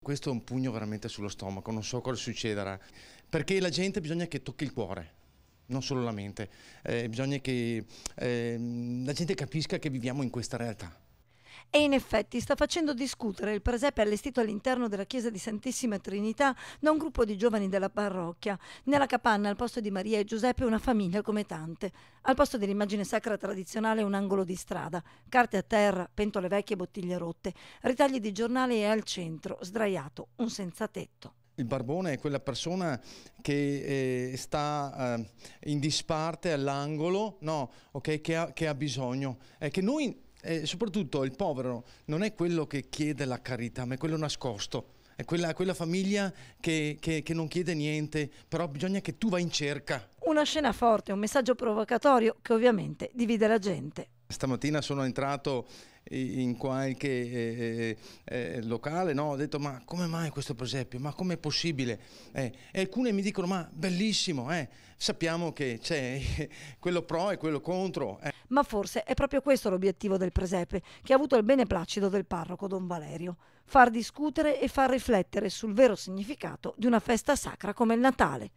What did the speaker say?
Questo è un pugno veramente sullo stomaco, non so cosa succederà, perché la gente bisogna che tocchi il cuore, non solo la mente, eh, bisogna che eh, la gente capisca che viviamo in questa realtà. E in effetti sta facendo discutere il presepe allestito all'interno della chiesa di Santissima Trinità da un gruppo di giovani della parrocchia. Nella capanna al posto di Maria e Giuseppe una famiglia come tante. Al posto dell'immagine sacra tradizionale un angolo di strada, carte a terra, pentole vecchie e bottiglie rotte, ritagli di giornali e al centro, sdraiato, un senza tetto. Il barbone è quella persona che eh, sta eh, in disparte all'angolo, no, okay, che, ha, che ha bisogno. È che noi e soprattutto il povero non è quello che chiede la carità, ma è quello nascosto. È quella, quella famiglia che, che, che non chiede niente, però bisogna che tu vai in cerca. Una scena forte, un messaggio provocatorio che ovviamente divide la gente. Stamattina sono entrato in qualche eh, eh, eh, locale, no? ho detto ma come mai questo presepio, ma com'è possibile? Eh, e alcuni mi dicono ma bellissimo, eh. sappiamo che c'è quello pro e quello contro. Eh ma forse è proprio questo l'obiettivo del presepe, che ha avuto il beneplacito del parroco Don Valerio, far discutere e far riflettere sul vero significato di una festa sacra come il Natale.